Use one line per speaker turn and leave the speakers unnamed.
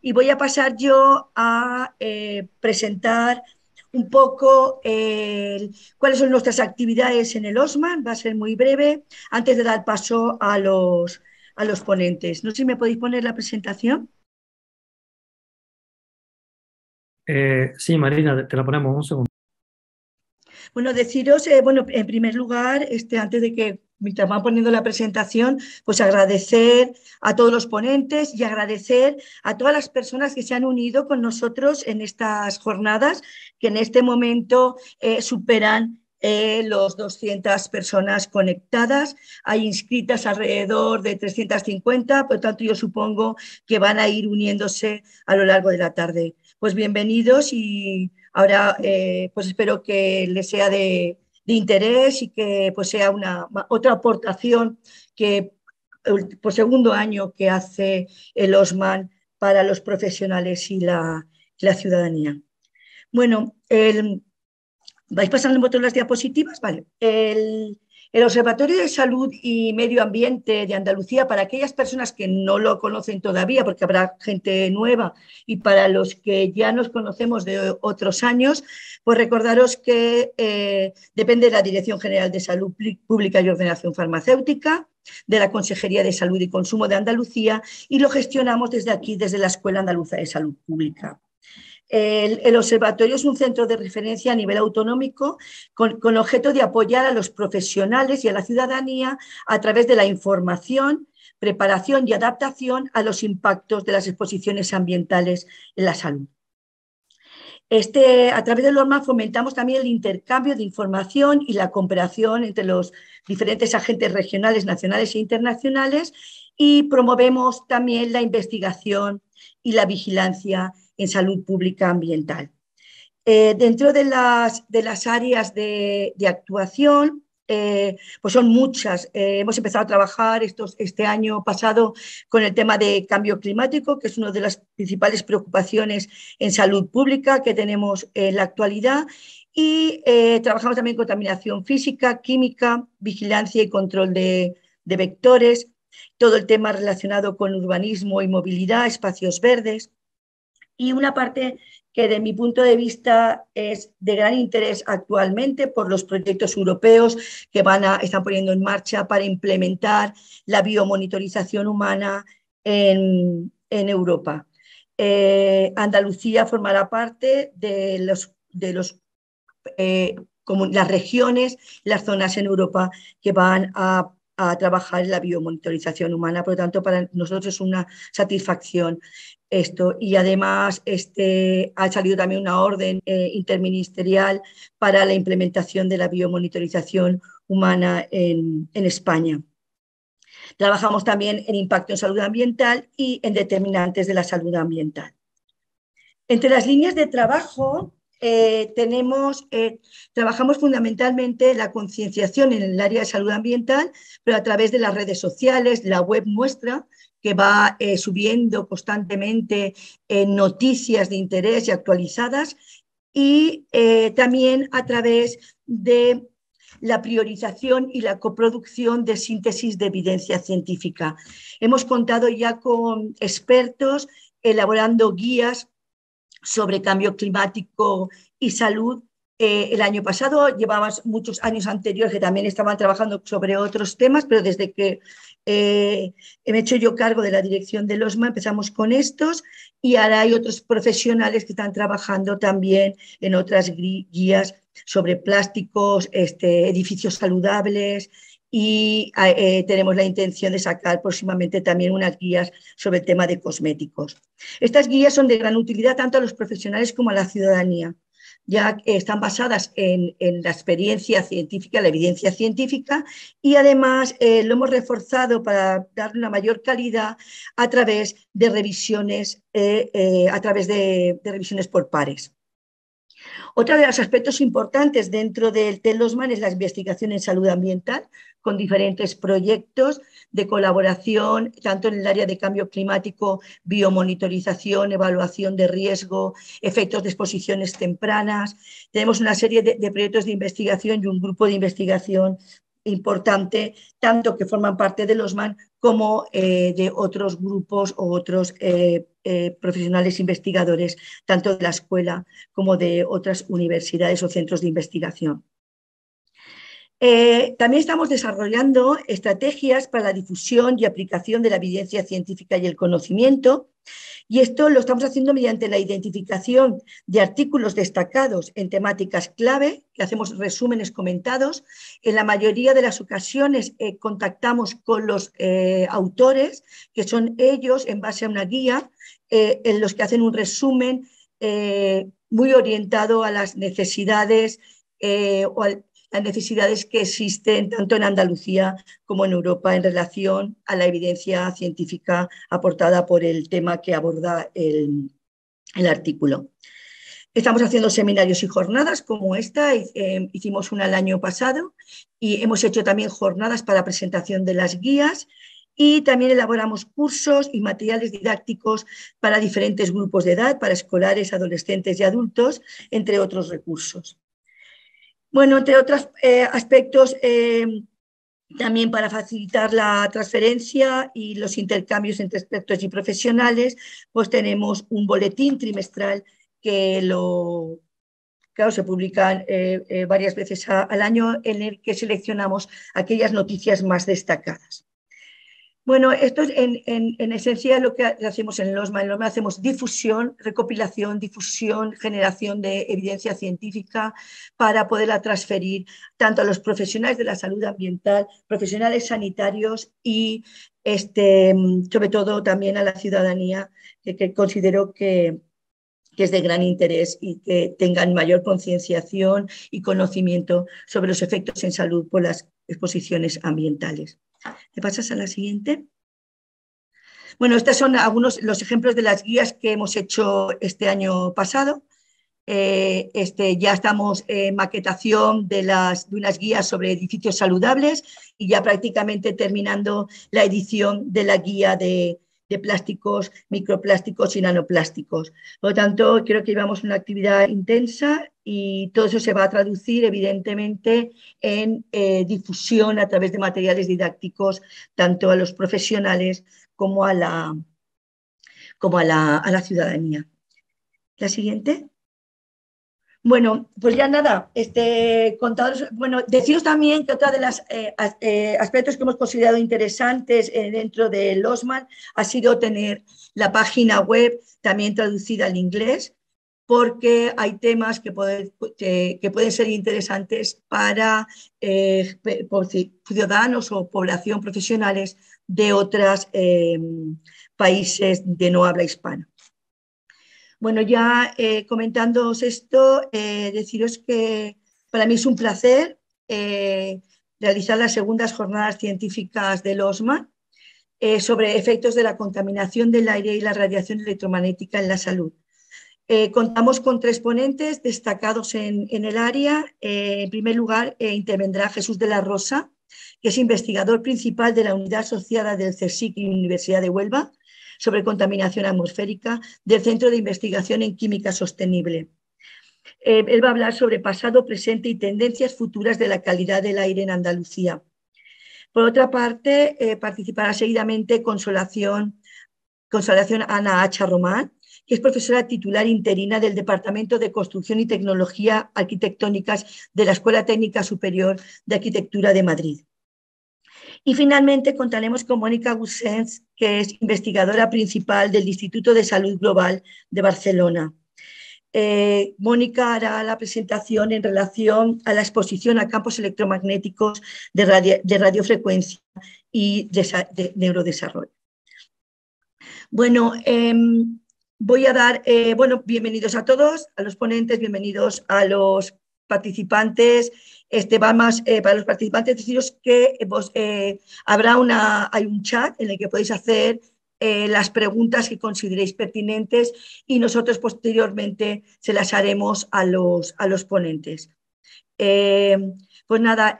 Y voy a pasar yo a eh, presentar un poco cuáles son nuestras actividades en el OSMAN, va a ser muy breve, antes de dar paso a los, a los ponentes. No sé si me podéis poner la presentación. Eh, sí, Marina, te la ponemos un segundo. Bueno, deciros, eh, bueno, en primer lugar, este, antes de que mientras van poniendo la presentación, pues agradecer a todos los ponentes y agradecer a todas las personas que se han unido con nosotros en estas jornadas, que en este momento eh, superan eh, los 200 personas conectadas. Hay inscritas alrededor de 350, por lo tanto yo supongo que van a ir uniéndose a lo largo de la tarde. Pues bienvenidos y ahora eh, pues espero que les sea de de interés y que pues, sea una, otra aportación que por segundo año que hace el OSMAN para los profesionales y la, ciudadanía. Bueno, ¿vais pasando por todas las diapositivas? Vale. El, el Observatorio de Salud y Medio Ambiente de Andalucía, para aquellas personas que no lo conocen todavía, porque habrá gente nueva, y para los que ya nos conocemos de otros años, pues recordaros que eh, depende de la Dirección General de Salud Pública y Ordenación Farmacéutica, de la Consejería de Salud y Consumo de Andalucía, y lo gestionamos desde aquí, desde la Escuela Andaluza de Salud Pública. El, observatorio es un centro de referencia a nivel autonómico con, objeto de apoyar a los profesionales y a la ciudadanía a través de la información, preparación y adaptación a los impactos de las exposiciones ambientales en la salud. Este, a través del ORMA fomentamos también el intercambio de información y la cooperación entre los diferentes agentes regionales, nacionales e internacionales y promovemos también la investigación y la vigilancia en salud pública ambiental. Eh, dentro de las, de las, áreas de, actuación, eh, pues son muchas. Eh, hemos empezado a trabajar estos, este año pasado con el tema de cambio climático, que es una de las principales preocupaciones en salud pública que tenemos en la actualidad. Y trabajamos también contaminación física, química, vigilancia y control de vectores, todo el tema relacionado con urbanismo y movilidad, espacios verdes. Y una parte que de mi punto de vista es de gran interés actualmente por los proyectos europeos que van están poniendo en marcha para implementar la biomonitorización humana en, Europa. Eh, Andalucía formará parte de, los, de los, eh, las regiones, las zonas en Europa que van a a trabajar en la biomonitorización humana. Por lo tanto, para nosotros es una satisfacción esto. Y además este, ha salido también una orden eh, interministerial para la implementación de la biomonitorización humana en España. Trabajamos también en impacto en salud ambiental y en determinantes de la salud ambiental. Entre las líneas de trabajo eh, tenemos, eh, trabajamos fundamentalmente la concienciación en el área de salud ambiental, pero a través de las redes sociales, la web muestra que va eh, subiendo constantemente noticias de interés y actualizadas, y también a través de la priorización y la coproducción de síntesis de evidencia científica. Hemos contado ya con expertos elaborando guías sobre cambio climático y salud. Eh, el año pasado, llevabas muchos años anteriores que también estaban trabajando sobre otros temas, pero desde que eh, me he hecho yo cargo de la dirección de OSMA, empezamos con estos y ahora hay otros profesionales que están trabajando también en otras guías sobre plásticos, este, edificios saludables, y ah, eh, tenemos la intención de sacar próximamente también unas guías sobre el tema de cosméticos. Estas guías son de gran utilidad tanto a los profesionales como a la ciudadanía, ya que están basadas en, la experiencia científica, la evidencia científica, y además eh, lo hemos reforzado para darle una mayor calidad a través de revisiones, eh, a través de revisiones por pares. Otro de los aspectos importantes dentro del TELOSMAN es la investigación en salud ambiental, con diferentes proyectos de colaboración, tanto en el área de cambio climático, biomonitorización, evaluación de riesgo, efectos de exposiciones tempranas. Tenemos una serie de, proyectos de investigación y un grupo de investigación importante, tanto que forman parte de los como eh, de otros grupos o otros eh, eh, profesionales investigadores, tanto de la escuela como de otras universidades o centros de investigación. Eh, también estamos desarrollando estrategias para la difusión y aplicación de la evidencia científica y el conocimiento. Y esto lo estamos haciendo mediante la identificación de artículos destacados en temáticas clave, que hacemos resúmenes comentados. En la mayoría de las ocasiones eh, contactamos con los eh, autores, que son ellos, en base a una guía, en los que hacen un resumen muy orientado a las necesidades o al, las necesidades que existen tanto en Andalucía como en Europa en relación a la evidencia científica aportada por el tema que aborda el, artículo. Estamos haciendo seminarios y jornadas como esta, eh, hicimos una el año pasado y hemos hecho también jornadas para presentación de las guías y también elaboramos cursos y materiales didácticos para diferentes grupos de edad, para escolares, adolescentes y adultos, entre otros recursos. Bueno, entre otros eh, aspectos, eh, también para facilitar la transferencia y los intercambios entre expertos y profesionales, pues tenemos un boletín trimestral que lo, se publica eh, varias veces al año en el que seleccionamos aquellas noticias más destacadas. Bueno, esto es en, esencia lo que hacemos en losma. En losma hacemos difusión, recopilación, difusión, generación de evidencia científica para poderla transferir tanto a los profesionales de la salud ambiental, profesionales sanitarios y este, sobre todo también a la ciudadanía, que, considero que es de gran interés y que tengan mayor concienciación y conocimiento sobre los efectos en salud por las exposiciones ambientales. ¿Te pasas a la siguiente? Bueno, estos son algunos los ejemplos de las guías que hemos hecho este año pasado. Eh, este, ya estamos en maquetación de, las, de unas guías sobre edificios saludables y ya prácticamente terminando la edición de la guía de, de plásticos, microplásticos y nanoplásticos. Por lo tanto, creo que llevamos una actividad intensa y todo eso se va a traducir, evidentemente, en eh, difusión a través de materiales didácticos, tanto a los profesionales como a la, como a la ciudadanía. La siguiente. Bueno, pues ya nada, este, contados, bueno, deciros también que otro de los eh, eh, aspectos que hemos considerado interesantes eh, dentro de LOSMAN ha sido tener la página web también traducida al inglés, porque hay temas que, que pueden ser interesantes para ciudadanos o población profesionales de otros países de no habla hispana. Bueno, ya eh, comentándoos esto, eh, deciros que para mí es un placer eh, realizar las segundas jornadas científicas del OSMA sobre efectos de la contaminación del aire y la radiación electromagnética en la salud. contamos con tres ponentes destacados en, el área. en primer lugar, intervendrá Jesús de la Rosa, que es investigador principal de la unidad asociada del CSIC y Universidad de Huelva, sobre contaminación atmosférica del Centro de Investigación en Química Sostenible. Eh, él va a hablar sobre pasado, presente y tendencias futuras de la calidad del aire en Andalucía. Por otra parte, eh, participará seguidamente Consolación, Consolación Ana Hacha Román, que es profesora titular interina del Departamento de Construcción y Tecnología Arquitectónicas de la Escuela Técnica Superior de Arquitectura de Madrid. Y finalmente contaremos con Mónica Gusens, que es investigadora principal del Instituto de Salud Global de Barcelona. Eh, Mónica hará la presentación en relación a la exposición a campos electromagnéticos de, de radiofrecuencia y de, neurodesarrollo. Bueno, em, voy a dar, eh, bueno, bienvenidos a todos, a los ponentes, bienvenidos a los participantes, este va más, eh, para los participantes deciros que eh, eh, habrá una, hay un chat en el que podéis hacer las preguntas que consideréis pertinentes y nosotros posteriormente se las haremos a los, a los ponentes. pues nada,